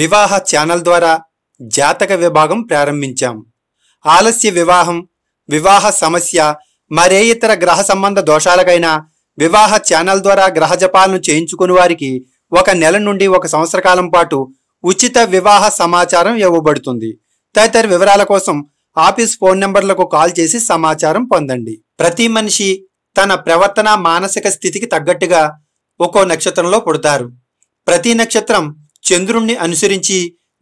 వివాహ ఛానల్ ద్వారా జాతక విభాగం ప్రారంభించాం ఆలస్య వివాహం వివాహ సమస్య మరే ఇతర గ్రహ సంబంధ దోషాలకైనా వివాహ ఛానల్ ద్వారా గ్రహ జపాలను చేయించుకుని వారికి ఒక నెల నుండి ఒక సంవత్సర కాలం పాటు ఉచిత వివాహ సమాచారం ఇవ్వబడుతుంది తదితర వివరాల కోసం ఆఫీస్ ఫోన్ నెంబర్లకు కాల్ చేసి సమాచారం పొందండి ప్రతి మనిషి తన ప్రవర్తన మానసిక స్థితికి తగ్గట్టుగా ఒక్కో నక్షత్రంలో పుడతారు ప్రతి నక్షత్రం చంద్రుణ్ణి అనుసరించి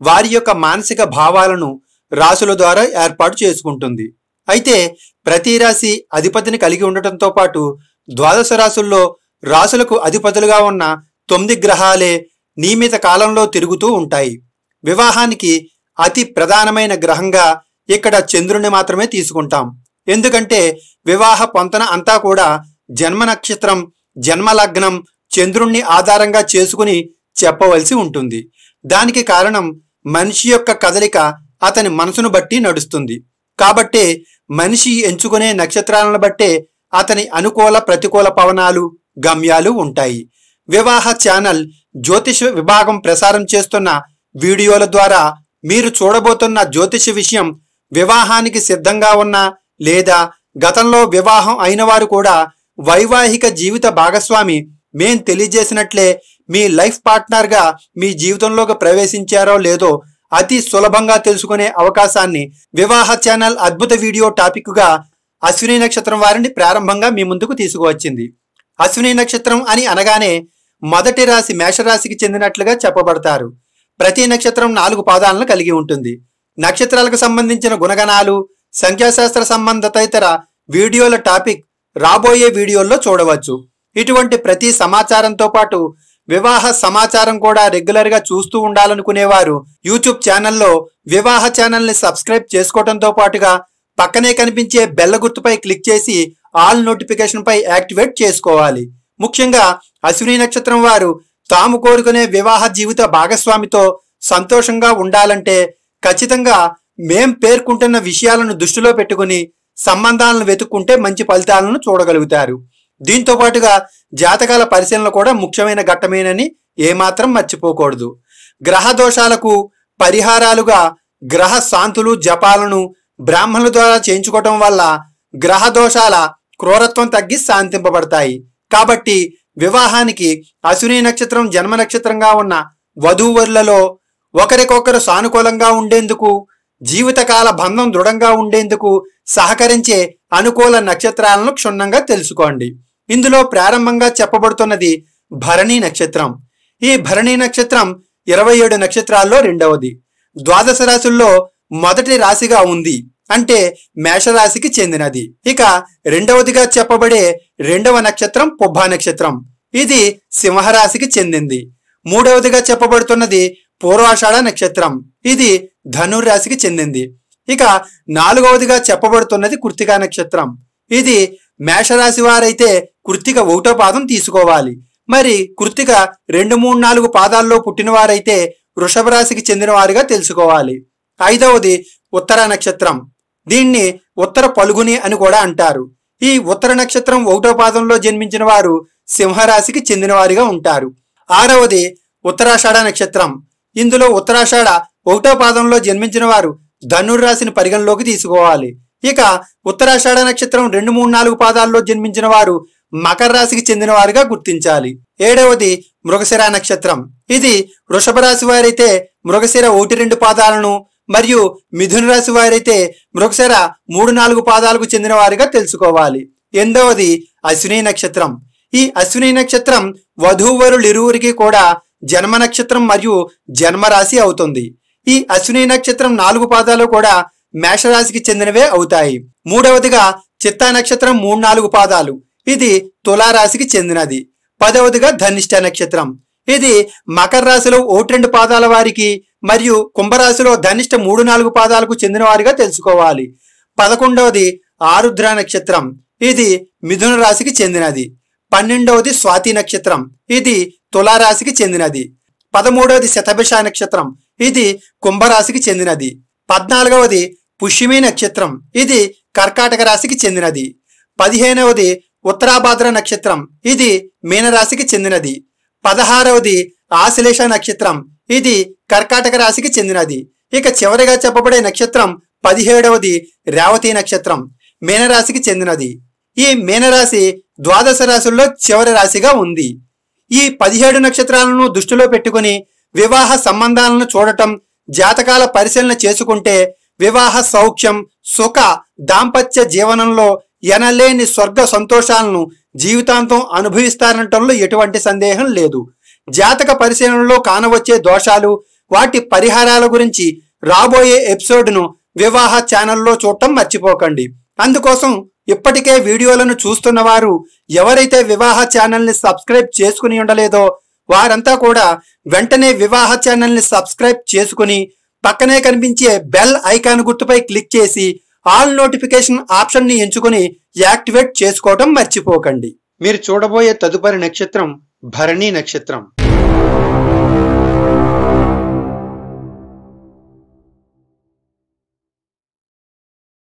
వారి యొక్క మానసిక భావాలను రాశుల ద్వారా ఏర్పాటు చేసుకుంటుంది అయితే ప్రతి రాశి అధిపతిని కలిగి ఉండటంతో పాటు ద్వాదశ రాశుల్లో రాశులకు అధిపతులుగా ఉన్న తొమ్మిది గ్రహాలే నియమిత కాలంలో తిరుగుతూ ఉంటాయి వివాహానికి అతి ప్రధానమైన గ్రహంగా ఇక్కడ చంద్రుణ్ణి మాత్రమే తీసుకుంటాం ఎందుకంటే వివాహ పొంతన అంతా కూడా జన్మ నక్షత్రం జన్మలగ్నం చంద్రుణ్ణి ఆధారంగా చేసుకుని చెప్పవలసి ఉంటుంది దానికి కారణం మనిషి యొక్క కదలిక అతని మనసును బట్టి నడుస్తుంది కాబట్టే మనిషి ఎంచుకునే నక్షత్రాలను బట్టే అతని అనుకూల ప్రతికూల పవనాలు గమ్యాలు ఉంటాయి వివాహ ఛానల్ జ్యోతిష విభాగం ప్రసారం చేస్తున్న వీడియోల ద్వారా మీరు చూడబోతున్న జ్యోతిష విషయం వివాహానికి సిద్ధంగా ఉన్న లేదా గతంలో వివాహం అయినవారు కూడా వైవాహిక జీవిత భాగస్వామి మేం తెలియజేసినట్లే మీ లైఫ్ పార్ట్నర్గా మీ జీవితంలోకి ప్రవేశించారో లేదో అతి సులభంగా తెలుసుకునే అవకాశాన్ని వివాహ ఛానల్ అద్భుత వీడియో టాపిక్గా అశ్విని నక్షత్రం వారిని ప్రారంభంగా మీ ముందుకు తీసుకువచ్చింది అశ్విని నక్షత్రం అని అనగానే మొదటి రాశి మేషరాశికి చెందినట్లుగా చెప్పబడతారు ప్రతి నక్షత్రం నాలుగు పాదాలను కలిగి ఉంటుంది నక్షత్రాలకు సంబంధించిన గుణగణాలు సంఖ్యాశాస్త్ర ఇతర వీడియోల టాపిక్ రాబోయే వీడియోల్లో చూడవచ్చు ఇటువంటి ప్రతి సమాచారంతో పాటు వివాహ సమాచారం కూడా రెగ్యులర్గా చూస్తూ ఉండాలనుకునేవారు యూట్యూబ్ ఛానల్లో వివాహ ని సబ్స్క్రైబ్ చేసుకోవడంతో పాటుగా పక్కనే కనిపించే బెల్ల గుర్తుపై క్లిక్ చేసి ఆల్ నోటిఫికేషన్పై యాక్టివేట్ చేసుకోవాలి ముఖ్యంగా అశ్విని నక్షత్రం వారు తాము కోరుకునే వివాహ జీవిత భాగస్వామితో సంతోషంగా ఉండాలంటే ఖచ్చితంగా మేం పేర్కొంటున్న విషయాలను దృష్టిలో పెట్టుకుని సంబంధాలను వెతుక్కుంటే మంచి ఫలితాలను చూడగలుగుతారు దీంతో పాటుగా జాతకాల పరిశీలన కూడా ముఖ్యమైన ఘట్టమేనని ఏమాత్రం మర్చిపోకూడదు గ్రహ దోషాలకు పరిహారాలుగా గ్రహ శాంతులు జపాలను బ్రాహ్మణుల ద్వారా చేయించుకోవటం వల్ల గ్రహ దోషాల క్రూరత్వం తగ్గి శాంతింపబడతాయి కాబట్టి వివాహానికి అశ్విని నక్షత్రం జన్మ నక్షత్రంగా ఉన్న వధూవరులలో ఒకరికొకరు సానుకూలంగా ఉండేందుకు జీవితకాల బంధం దృఢంగా ఉండేందుకు సహకరించే అనుకూల నక్షత్రాలను క్షుణ్ణంగా తెలుసుకోండి ఇందులో ప్రారంభంగా చెప్పబడుతున్నది భరణి నక్షత్రం ఈ భరణి నక్షత్రం ఇరవై ఏడు నక్షత్రాల్లో రెండవది ద్వాదశ రాశుల్లో మొదటి రాశిగా ఉంది అంటే మేషరాశికి చెందినది ఇక రెండవదిగా చెప్పబడే రెండవ నక్షత్రం పుబ్బ నక్షత్రం ఇది సింహరాశికి చెందింది మూడవదిగా చెప్పబడుతున్నది పూర్వాషాఢ నక్షత్రం ఇది ధనుర్రాశికి చెందింది ఇక నాలుగవదిగా చెప్పబడుతున్నది కృత్తికా నక్షత్రం ఇది మేషరాశి వారైతే కృత్తిక ఒకటో పాదం తీసుకోవాలి మరి కృత్తిక రెండు మూడు నాలుగు పాదాల్లో పుట్టినవారైతే వృషభ రాశికి చెందినవారిగా తెలుసుకోవాలి ఐదవది ఉత్తర నక్షత్రం దీన్ని ఉత్తర పలుగుని అని కూడా అంటారు ఈ ఉత్తర నక్షత్రం ఒకటో పాదంలో జన్మించిన వారు సింహరాశికి చెందినవారిగా ఉంటారు ఆరవది ఉత్తరాషాఢ నక్షత్రం ఇందులో ఉత్తరాషాఢ ఒకటో పాదంలో జన్మించిన వారు ధనుర్రాశిని పరిగణలోకి తీసుకోవాలి ఇక ఉత్తరాషాఢ నక్షత్రం రెండు మూడు నాలుగు పాదాల్లో జన్మించిన వారు మకర రాశికి చెందిన వారిగా గుర్తించాలి ఏడవది మృగశిర నక్షత్రం ఇది వృషభ రాశి వారైతే మృగశిర ఒకటి రెండు పాదాలను మరియు మిథున రాశి వారైతే మృగశిర మూడు నాలుగు పాదాలకు చెందిన వారిగా తెలుసుకోవాలి ఎనిమిదవది అశ్విని నక్షత్రం ఈ అశ్విని నక్షత్రం వధూవరులు ఇరువురికి కూడా జన్మ నక్షత్రం మరియు జన్మరాశి అవుతుంది ఈ అశ్విని నక్షత్రం నాలుగు పాదాలు కూడా మేషరాశికి చెందినవే అవుతాయి మూడవదిగా చిత్తా నక్షత్రం మూడు నాలుగు పాదాలు ఇది తులారాశికి చెందినది పదవదిగా ధనిష్ట నక్షత్రం ఇది మకర రాశిలో ఒకటి రెండు పాదాల వారికి మరియు కుంభరాశిలో ధనిష్ట మూడు నాలుగు పాదాలకు చెందిన వారిగా తెలుసుకోవాలి పదకొండవది ఆరుద్ర నక్షత్రం ఇది మిథున రాశికి చెందినది పన్నెండవది స్వాతి నక్షత్రం ఇది తులారాశికి చెందినది పదమూడవది శతభిష నక్షత్రం ఇది కుంభరాశికి చెందినది పద్నాలుగవది పుష్యమి నక్షత్రం ఇది కర్కాటక రాశికి చెందినది పదిహేనవది ఉత్తరాభాద్ర నక్షత్రం ఇది మీనరాశికి చెందినది పదహారవది ఆశ్లేష నక్షత్రం ఇది కర్కాటక రాశికి చెందినది ఇక చివరిగా చెప్పబడే నక్షత్రం పదిహేడవది రేవతి నక్షత్రం మీనరాశికి చెందినది ఈ మీనరాశి ద్వాదశ రాశుల్లో చివరి రాశిగా ఉంది ఈ పదిహేడు నక్షత్రాలను దృష్టిలో పెట్టుకుని వివాహ సంబంధాలను చూడటం జాతకాల పరిశీలన చేసుకుంటే వివాహ సౌఖ్యం సుఖ దాంపత్య జీవనంలో ఎనలేని స్వర్గ సంతోషాలను జీవితాంతం అనుభవిస్తారనటంలో ఎటువంటి సందేహం లేదు జాతక పరిశీలనలో కానవచ్చే దోషాలు వాటి పరిహారాల గురించి రాబోయే ఎపిసోడ్ను వివాహ ఛానల్లో చూడటం మర్చిపోకండి అందుకోసం ఇప్పటికే వీడియోలను చూస్తున్నవారు ఎవరైతే వివాహ ఛానల్ని సబ్స్క్రైబ్ చేసుకుని ఉండలేదో వారంతా కూడా వెంటనే వివాహ ఛానల్ని సబ్స్క్రైబ్ చేసుకుని పక్కనే కనిపించే బెల్ ఐకాన్ గుర్తుపై క్లిక్ చేసి ఆల్ నోటిఫికేషన్ ఆప్షన్ని ఎంచుకుని యాక్టివేట్ చేసుకోవడం మర్చిపోకండి మీరు చూడబోయే తదుపరి నక్షత్రం భరణి నక్షత్రం